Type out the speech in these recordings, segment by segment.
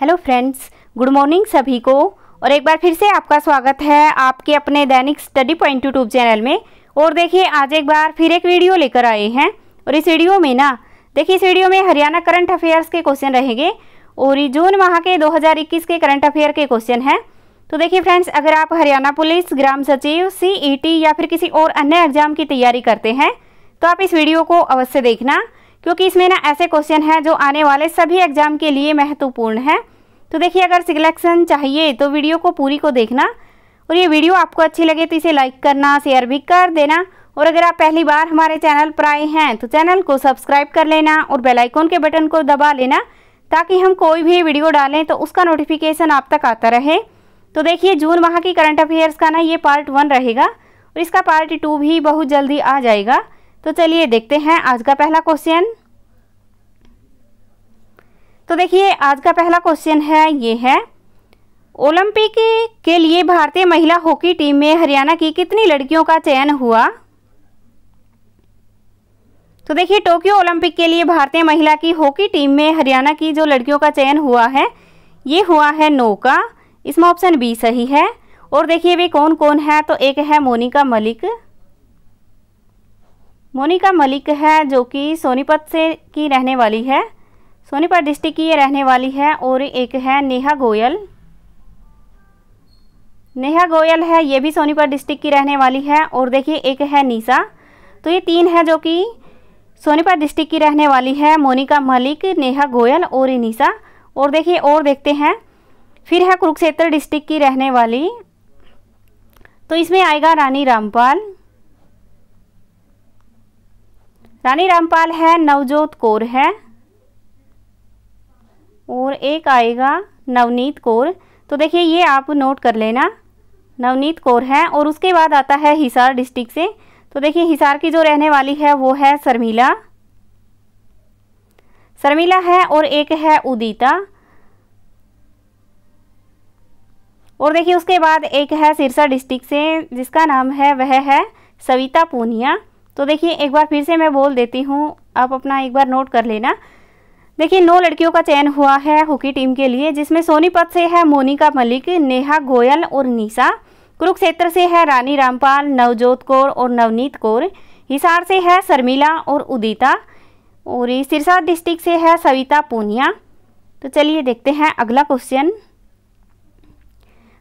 hello friends good morning सभी को और एक बार फिर से आपका स्वागत है आपके अपने दैनिक स्टडी पॉइंट यूट्यूब चैनल में और देखिए आज एक बार फिर एक वीडियो लेकर आए हैं और इस वीडियो में ना देखिए इस वीडियो में हरियाणा करंट अफेयर्स के क्वेश्चन रहेंगे और जून माह के 2021 के करंट अफेयर के क्वेश्चन हैं तो देखिए फ्रेंड्स अगर आप हरियाणा पुलिस ग्राम सचिव सी e या फिर किसी और अन्य एग्जाम की तैयारी करते हैं तो आप इस वीडियो को अवश्य देखना क्योंकि इसमें ना ऐसे क्वेश्चन हैं जो आने वाले सभी एग्जाम के लिए महत्वपूर्ण हैं तो देखिए अगर सिलेक्शन चाहिए तो वीडियो को पूरी को देखना और ये वीडियो आपको अच्छी लगे तो इसे लाइक करना शेयर भी कर देना और अगर आप पहली बार हमारे चैनल पर आए हैं तो चैनल को सब्सक्राइब कर लेना और बेल के बटन को दबा लेना ताकि हम कोई भी वीडियो डालें तो उसका नोटिफिकेशन आप तक आता रहे तो देखिए जून माह की करंट अफेयर्स का ना ये पार्ट वन रहेगा और इसका पार्ट टू भी बहुत जल्दी आ जाएगा तो चलिए देखते हैं आज का पहला क्वेश्चन तो देखिए आज का पहला क्वेश्चन है ये है ओलंपिक के लिए भारतीय महिला हॉकी टीम में हरियाणा की कितनी लड़कियों का चयन हुआ तो देखिए टोक्यो ओलंपिक के लिए भारतीय महिला की हॉकी टीम में हरियाणा की जो लड़कियों का चयन हुआ है ये हुआ है नौ का इसमें ऑप्शन बी सही है और देखिए वे कौन कौन है तो एक है मोनिका मलिक मोनिका मलिक है जो कि सोनीपत से की रहने वाली है सोनीपत डिस्ट्रिक्ट की ये रहने वाली है और एक है नेहा गोयल नेहा गोयल है ये भी सोनीपत डिस्ट्रिक्ट की रहने वाली है और देखिए एक है नीसा तो ये तीन है जो कि सोनीपत डिस्ट्रिक्ट की रहने वाली है मोनिका मलिक नेहा गोयल और नीसा और देखिए और देखते हैं फिर है कुरुक्षेत्र डिस्ट्रिक्ट की रहने वाली तो इसमें आएगा रानी रामपाल रानी रामपाल है नवजोत कौर है और एक आएगा नवनीत कौर तो देखिए ये आप नोट कर लेना नवनीत कौर है और उसके बाद आता है हिसार डिस्ट्रिक्ट से तो देखिए हिसार की जो रहने वाली है वो है शर्मिला शर्मिला है और एक है उदिता और देखिए उसके बाद एक है सिरसा डिस्ट्रिक्ट से जिसका नाम है वह है सविता पूनिया तो देखिए एक बार फिर से मैं बोल देती हूँ आप अपना एक बार नोट कर लेना देखिए नौ लड़कियों का चयन हुआ है हॉकी टीम के लिए जिसमें सोनीपत से है मोनिका मलिक नेहा गोयल और निशा कुरुक्षेत्र से है रानी रामपाल नवजोत कौर और नवनीत कौर हिसार से है शर्मिला और उदिता और सिरसा डिस्ट्रिक्ट से है सविता पूनिया तो चलिए देखते हैं अगला क्वेश्चन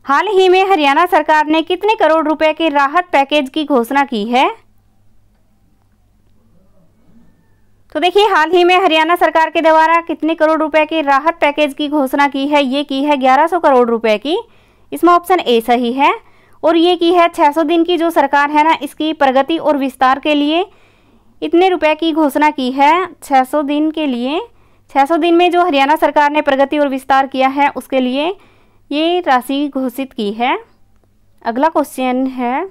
हाल ही में हरियाणा सरकार ने कितने करोड़ रुपए के राहत पैकेज की घोषणा की है तो देखिए हाल ही में हरियाणा सरकार के द्वारा कितने करोड़ रुपए की राहत पैकेज की घोषणा की है ये की है 1100 करोड़ रुपए की इसमें ऑप्शन ए सही है और ये की है 600 दिन की जो सरकार है ना इसकी प्रगति और विस्तार के लिए इतने रुपए की घोषणा की है 600 दिन के लिए 600 दिन में जो हरियाणा सरकार ने प्रगति और विस्तार किया है उसके लिए ये राशि घोषित की है अगला क्वेश्चन है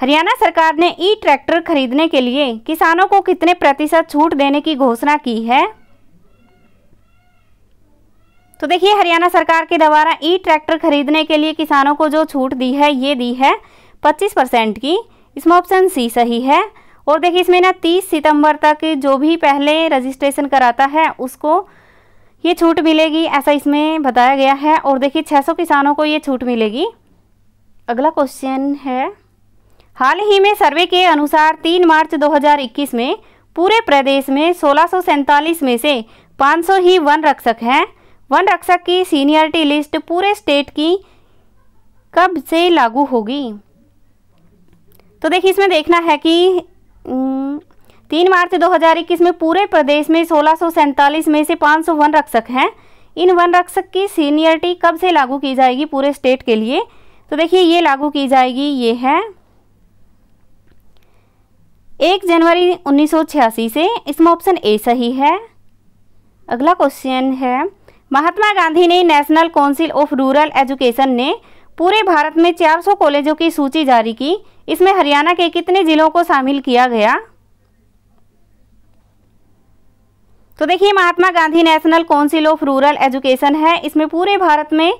हरियाणा सरकार ने ई ट्रैक्टर खरीदने के लिए किसानों को कितने प्रतिशत छूट देने की घोषणा की है तो देखिए हरियाणा सरकार के द्वारा ई ट्रैक्टर खरीदने के लिए किसानों को जो छूट दी है ये दी है 25 परसेंट की इसमें ऑप्शन सी सही है और देखिए इसमें ना 30 सितंबर तक जो भी पहले रजिस्ट्रेशन कराता है उसको ये छूट मिलेगी ऐसा इसमें बताया गया है और देखिए 600 किसानों को ये छूट मिलेगी अगला क्वेश्चन है हाल ही में सर्वे के अनुसार 3 मार्च 2021 में पूरे प्रदेश में सोलह में से 500 ही वन रक्षक हैं वन रक्षक की सीनियरिटी लिस्ट पूरे स्टेट की कब से लागू होगी तो देखिए इसमें देखना है कि तीन मार्च 2021 में पूरे प्रदेश में सोलह में से 500 वन रक्षक हैं इन वन रक्षक की सीनियरिटी कब से लागू की जाएगी पूरे स्टेट के लिए तो देखिए ये लागू की जाएगी ये है एक जनवरी 1986 से इसमें ऑप्शन ए सही है अगला क्वेश्चन है महात्मा गांधी ने national council of rural education ने पूरे भारत में 400 कॉलेजों की सूची जारी की इसमें हरियाणा के कितने जिलों को शामिल किया गया तो देखिए Mahatma Gandhi national council of rural education है इसमें पूरे भारत में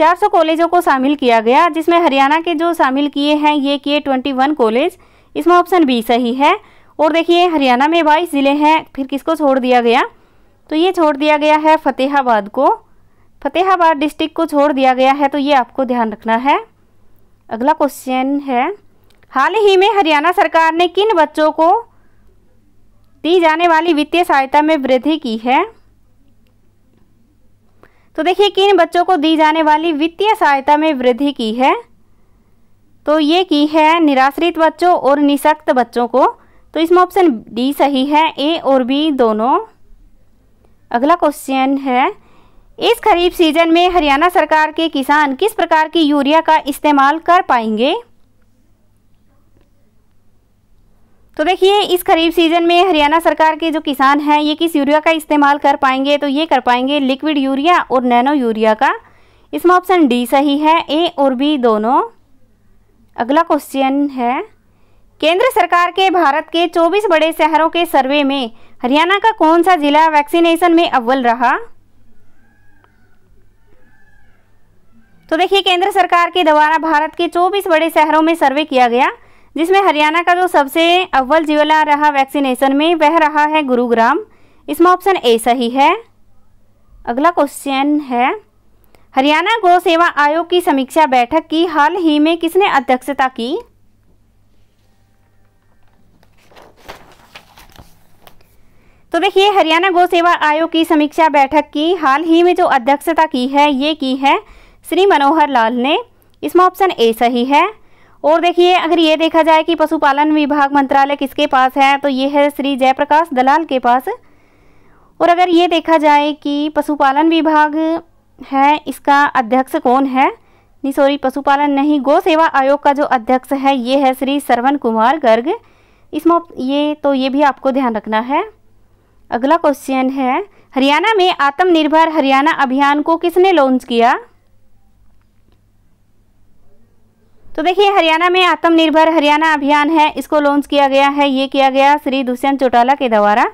400 कॉलेजों को शामिल किया गया जिसमें हरियाणा के जो शामिल किए हैं ये किए 21 कॉलेज इसमें ऑप्शन बी सही है और देखिए हरियाणा में बाईस ज़िले हैं फिर किसको छोड़ दिया गया तो ये छोड़ दिया गया है फतेहाबाद को फतेहाबाद डिस्ट्रिक्ट को छोड़ दिया गया है तो ये आपको ध्यान रखना है अगला क्वेश्चन है हाल ही में हरियाणा सरकार ने किन बच्चों को दी जाने वाली वित्तीय सहायता में वृद्धि की है तो देखिए किन बच्चों को दी जाने वाली वित्तीय सहायता में वृद्धि की है तो ये की है निराश्रित बच्चों और निशक्त बच्चों को तो इसमें ऑप्शन डी सही है ए और बी दोनों अगला क्वेश्चन है इस खरीफ सीजन में हरियाणा सरकार के किसान किस प्रकार की यूरिया का इस्तेमाल कर पाएंगे तो देखिए इस खरीफ सीजन में हरियाणा सरकार के जो किसान हैं ये किस यूरिया का इस्तेमाल कर पाएंगे तो ये कर पाएंगे लिक्विड यूरिया और नैनो यूरिया का इसमें ऑप्शन डी सही है ए और बी दोनों अगला क्वेश्चन है केंद्र सरकार के भारत के 24 बड़े शहरों के सर्वे में हरियाणा का कौन सा जिला वैक्सीनेशन में अव्वल रहा तो देखिए केंद्र सरकार के द्वारा भारत के 24 बड़े शहरों में सर्वे किया गया जिसमें हरियाणा का जो सबसे अव्वल जिला रहा वैक्सीनेशन में वह रहा है गुरुग्राम इसमें ऑप्शन ए सही है अगला क्वेश्चन है हरियाणा गौ सेवा आयोग की समीक्षा बैठक की हाल ही में किसने अध्यक्षता की तो देखिए हरियाणा गौ सेवा आयोग की समीक्षा बैठक की हाल ही में जो अध्यक्षता की है ये की है श्री मनोहर लाल ने इसमें ऑप्शन ए सही है और देखिए अगर ये देखा जाए कि पशुपालन विभाग मंत्रालय किसके पास है तो ये है श्री जयप्रकाश दलाल के पास और अगर ये देखा जाए कि पशुपालन विभाग है इसका अध्यक्ष कौन है नहीं सॉरी पशुपालन नहीं गौ सेवा आयोग का जो अध्यक्ष है ये है श्री सरवन कुमार गर्ग इसमें ये तो ये भी आपको ध्यान रखना है अगला क्वेश्चन है हरियाणा में आत्मनिर्भर हरियाणा अभियान को किसने लॉन्च किया तो देखिए हरियाणा में आत्मनिर्भर हरियाणा अभियान है इसको लॉन्च किया गया है ये किया गया श्री दुष्यंत चौटाला के द्वारा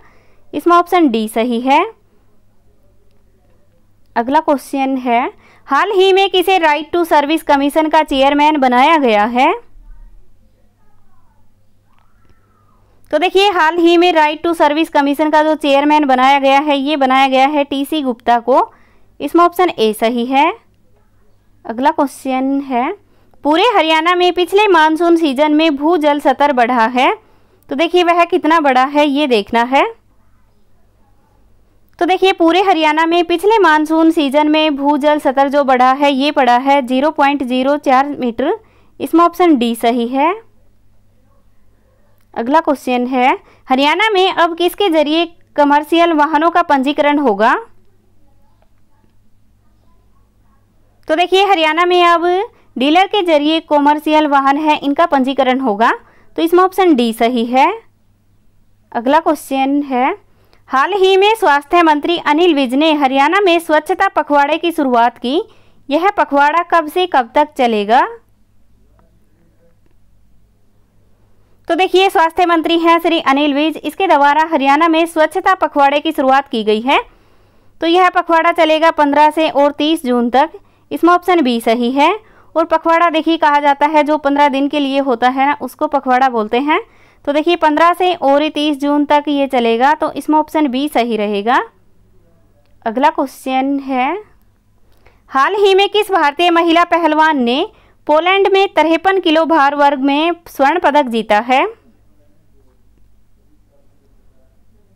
इसमें ऑप्शन डी सही है अगला क्वेश्चन है हाल ही में किसे राइट टू सर्विस कमीशन का चेयरमैन बनाया गया है तो देखिए हाल ही में राइट टू सर्विस कमीशन का जो चेयरमैन बनाया गया है ये बनाया गया है टीसी गुप्ता को इसमें ऑप्शन ए सही है अगला क्वेश्चन है पूरे हरियाणा में पिछले मानसून सीजन में भूजल सतर बढ़ा है तो देखिए वह कितना बड़ा है ये देखना है तो देखिए पूरे हरियाणा में पिछले मानसून सीजन में भूजल सतर जो बढ़ा है ये पड़ा है 0.04 मीटर इसमें ऑप्शन डी सही है अगला क्वेश्चन है हरियाणा में अब किसके जरिए कमर्शियल वाहनों का पंजीकरण होगा तो देखिए हरियाणा में अब डीलर के जरिए कॉमर्शियल वाहन है इनका पंजीकरण होगा तो इसमें ऑप्शन डी सही है अगला क्वेश्चन है हाल ही में स्वास्थ्य मंत्री अनिल विज ने हरियाणा में स्वच्छता पखवाड़े की शुरुआत की यह पखवाड़ा कब से कब तक चलेगा तो देखिए स्वास्थ्य मंत्री हैं श्री अनिल विज इसके द्वारा हरियाणा में स्वच्छता पखवाड़े की शुरुआत की गई है तो यह पखवाड़ा चलेगा 15 से और 30 जून तक इसमें ऑप्शन बी सही है और पखवाड़ा देखिए कहा जाता है जो 15 दिन के लिए होता है ना उसको पखवाड़ा बोलते हैं तो देखिए पंद्रह से और तीस जून तक ये चलेगा तो इसमें ऑप्शन बी सही रहेगा अगला क्वेश्चन है हाल ही में किस भारतीय महिला पहलवान ने पोलैंड में तिरपन किलो भार वर्ग में स्वर्ण पदक जीता है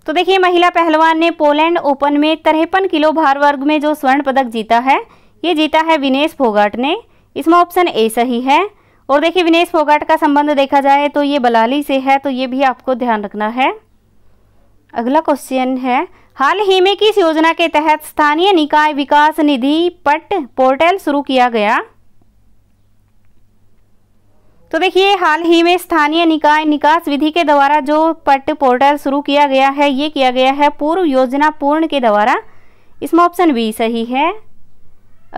तो देखिए महिला पहलवान ने पोलैंड ओपन में तिरपन किलो भार वर्ग में जो स्वर्ण पदक जीता है ये जीता है विनेश फोगाट ने इसमें ऑप्शन ए सही है और देखिए विनेश फोगाट का संबंध देखा जाए तो ये बलाली से है तो ये भी आपको ध्यान रखना है अगला क्वेश्चन है हाल ही में किस योजना के तहत स्थानीय निकाय विकास निधि पट पोर्टल शुरू किया गया तो देखिए हाल ही में स्थानीय निकाय निकास विधि के द्वारा जो पट पोर्टल शुरू किया गया है ये किया गया है पूर्व योजना पूर्ण के द्वारा इसमें ऑप्शन बी सही है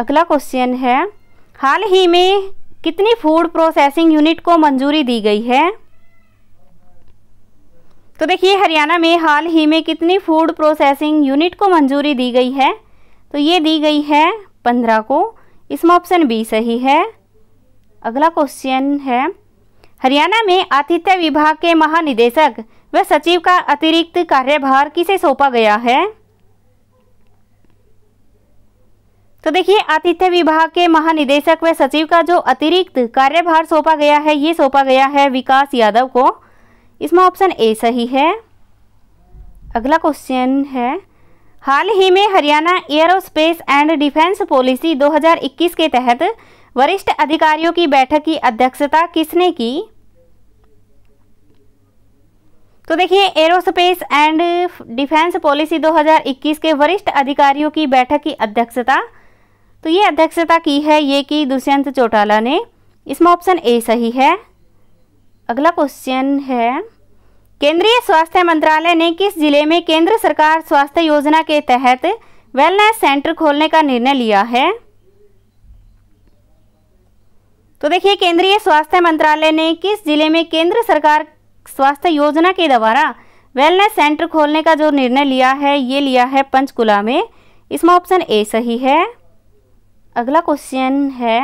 अगला क्वेश्चन है हाल ही में कितनी फूड प्रोसेसिंग यूनिट को मंजूरी दी गई है तो देखिए हरियाणा में हाल ही में कितनी फूड प्रोसेसिंग यूनिट को मंजूरी दी गई है तो ये दी गई है पंद्रह को इसमें ऑप्शन बी सही है अगला क्वेश्चन है हरियाणा में आतिथ्य विभाग के महानिदेशक व सचिव का अतिरिक्त कार्यभार किसे सौंपा गया है तो देखिए आतिथ्य विभाग के महानिदेशक व सचिव का जो अतिरिक्त कार्यभार सौंपा गया है ये सौंपा गया है विकास यादव को इसमें ऑप्शन ए सही है अगला क्वेश्चन है हाल ही में Haryana aerospace and defence policy 2021 के तहत वरिष्ठ अधिकारियों की बैठक की अध्यक्षता किसने की तो देखिए एरोस्पेस एंड डिफेंस पॉलिसी 2021 के वरिष्ठ अधिकारियों की बैठक की अध्यक्षता तो ये अध्यक्षता की है ये कि दुष्यंत चौटाला ने इसमें ऑप्शन ए सही है अगला क्वेश्चन है केंद्रीय स्वास्थ्य मंत्रालय ने किस जिले में केंद्र सरकार स्वास्थ्य योजना के तहत वेलनेस सेंटर खोलने का निर्णय लिया है तो देखिए केंद्रीय स्वास्थ्य मंत्रालय ने किस जिले में केंद्र सरकार स्वास्थ्य योजना के द्वारा वेलनेस सेंटर खोलने का जो निर्णय लिया है ये लिया है पंचकुला में इसमें ऑप्शन ए सही है अगला क्वेश्चन है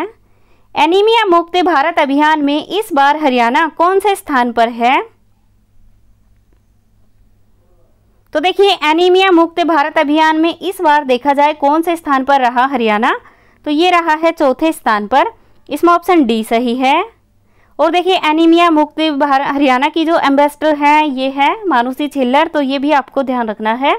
एनीमिया मुक्त भारत अभियान में इस बार हरियाणा कौन से स्थान पर है तो देखिए एनीमिया मुक्त भारत अभियान में इस बार देखा जाए कौन से स्थान पर रहा हरियाणा तो ये रहा है चौथे स्थान पर इसमें ऑप्शन डी सही है और देखिए एनीमिया मुक्त हरियाणा की जो एम्बेसडर हैं ये है मानुषी छिल्लर तो ये भी आपको ध्यान रखना है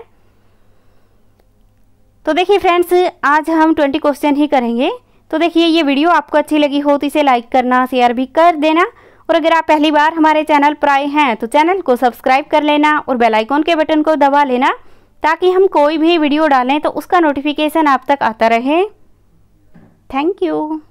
तो देखिए फ्रेंड्स आज हम ट्वेंटी क्वेश्चन ही करेंगे तो देखिए ये वीडियो आपको अच्छी लगी हो तो इसे लाइक करना शेयर भी कर देना और अगर आप पहली बार हमारे चैनल पर आए हैं तो चैनल को सब्सक्राइब कर लेना और बेल के बटन को दबा लेना ताकि हम कोई भी वीडियो डालें तो उसका नोटिफिकेशन आप तक आता रहे थैंक यू